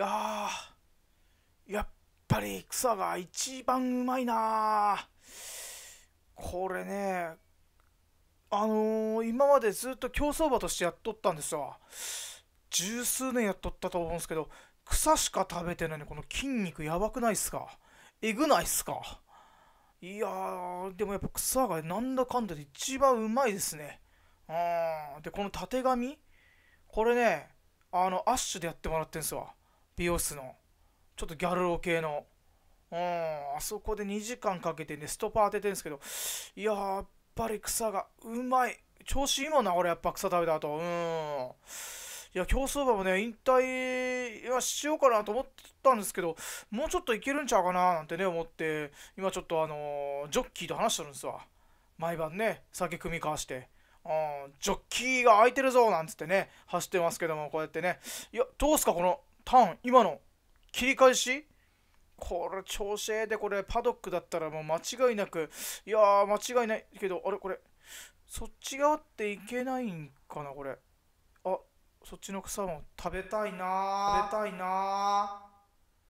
ややっぱり草が一番うまいなこれねあのー、今までずっと競走馬としてやっとったんですよ十数年やっとったと思うんですけど草しか食べてないのにこの筋肉やばくないっすかえぐないっすかいやーでもやっぱ草がなんだかんだで一番うまいですねうんでこのたてがみこれねあのアッシュでやってもらってんすわ美容室のちょっとギャルロ系のうんあそこで2時間かけてねストパー当ててるんですけどいややっぱり草がうまい調子いいもんな俺やっぱ草食べた後うんいや競走馬もね引退はしようかなと思ったんですけどもうちょっといけるんちゃうかななんてね思って今ちょっとあのジョッキーと話してるんですわ毎晩ね酒組み交わしてあジョッキーが空いてるぞなんつってね走ってますけどもこうやってねいやどうすかこのターン今の切り返しこれ調子ええでこれパドックだったらもう間違いなくいやー間違いないけどあれこれそっち側っていけないんかなこれあそっちの草も食べたいな食べたいな